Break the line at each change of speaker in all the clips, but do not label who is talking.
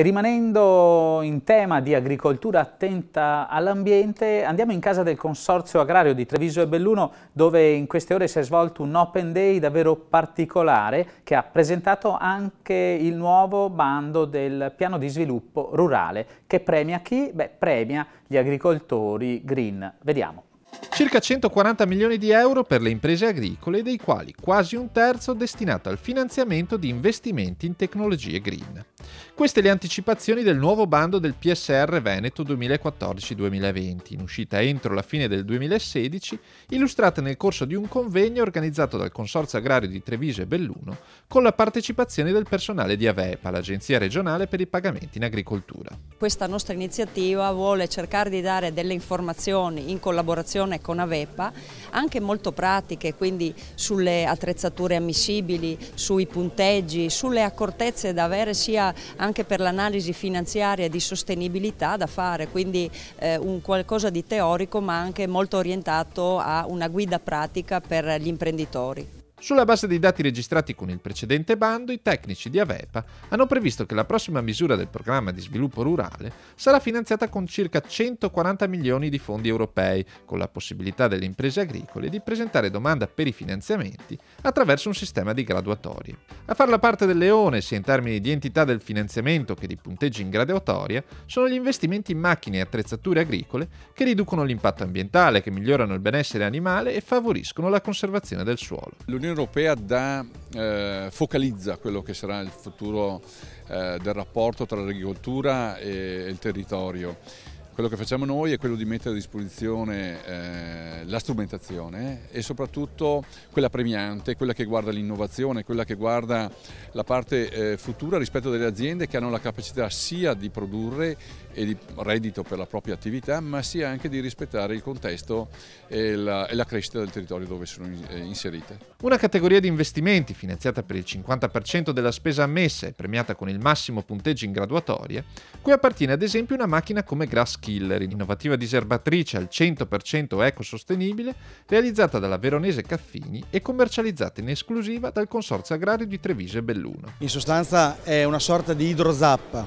Rimanendo in tema di agricoltura attenta all'ambiente, andiamo in casa del Consorzio Agrario di Treviso e Belluno, dove in queste ore si è svolto un Open Day davvero particolare che ha presentato anche il nuovo bando del piano di sviluppo rurale, che premia chi? Beh, premia gli agricoltori green. Vediamo. Circa 140 milioni di euro per le imprese agricole, dei quali quasi un terzo destinato al finanziamento di investimenti in tecnologie green. Queste le anticipazioni del nuovo bando del PSR Veneto 2014-2020, in uscita entro la fine del 2016, illustrate nel corso di un convegno organizzato dal Consorzio Agrario di Treviso e Belluno, con la partecipazione del personale di AVEPA, l'Agenzia regionale per i pagamenti in agricoltura.
Questa nostra iniziativa vuole cercare di dare delle informazioni in collaborazione con AVEPA, anche molto pratiche, quindi sulle attrezzature ammissibili, sui punteggi, sulle accortezze da avere sia anche per l'analisi finanziaria di sostenibilità da fare, quindi eh, un qualcosa di teorico ma anche molto orientato a una guida pratica per gli imprenditori. Sulla base
dei dati registrati con il precedente bando, i tecnici di Avepa hanno previsto che la prossima misura del programma di sviluppo rurale sarà finanziata con circa 140 milioni di fondi europei, con la possibilità delle imprese agricole di presentare domanda per i finanziamenti attraverso un sistema di graduatorie. A farla parte del leone, sia in termini di entità del finanziamento che di punteggi in graduatoria, sono gli investimenti in macchine e attrezzature agricole che riducono l'impatto ambientale, che migliorano il benessere animale e favoriscono la conservazione del suolo. L'Unione l'Unione Europea
da, eh, focalizza quello che sarà il futuro eh, del rapporto tra l'agricoltura e il territorio. Quello che facciamo noi è quello di mettere a disposizione eh, la strumentazione e soprattutto quella premiante, quella che guarda l'innovazione, quella che guarda la parte eh, futura rispetto alle aziende che hanno la capacità sia di produrre e di reddito per la propria attività, ma sia anche di rispettare il contesto e la, e la crescita del territorio dove sono eh, inserite.
Una categoria di investimenti finanziata per il 50% della spesa ammessa e premiata con il massimo punteggio in graduatoria, cui appartiene ad esempio una macchina come Grass Killer, innovativa diserbatrice al 100% ecosostenibile, realizzata dalla veronese Caffini e commercializzata in esclusiva
dal Consorzio Agrario di Treviso e Belluno. In sostanza è una sorta di idrozappa,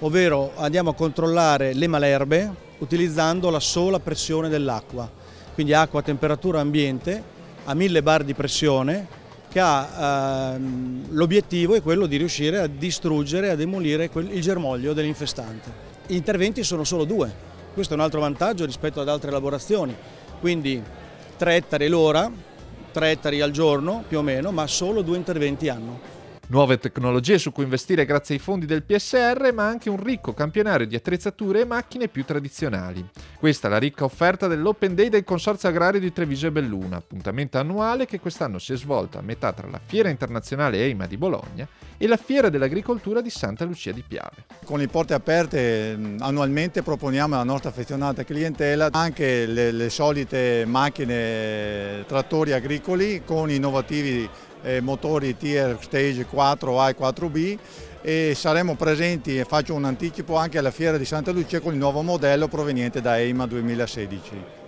ovvero andiamo a controllare le malerbe utilizzando la sola pressione dell'acqua, quindi acqua a temperatura ambiente a 1000 bar di pressione che ha ehm, l'obiettivo è quello di riuscire a distruggere, a demolire quel, il germoglio dell'infestante. Gli interventi sono solo due, questo è un altro vantaggio rispetto ad altre lavorazioni, quindi 3 ettari l'ora, 3 ettari al giorno più o meno, ma solo due interventi all'anno
nuove tecnologie su cui investire grazie ai fondi del
PSR,
ma anche un ricco campionario di attrezzature e macchine più tradizionali. Questa è la ricca offerta dell'Open Day del Consorzio Agrario di Treviso e Belluna, appuntamento annuale che quest'anno si è svolto a metà tra la Fiera Internazionale EIMA di Bologna e la Fiera dell'Agricoltura di Santa Lucia di Piave.
Con le porte aperte annualmente proponiamo alla nostra affezionata clientela anche le, le solite macchine trattori agricoli con innovativi eh, motori Tier Stage 4A e 4B e saremo presenti, e faccio un anticipo, anche alla Fiera di Santa Lucia con il nuovo modello proveniente da EIMA 2016.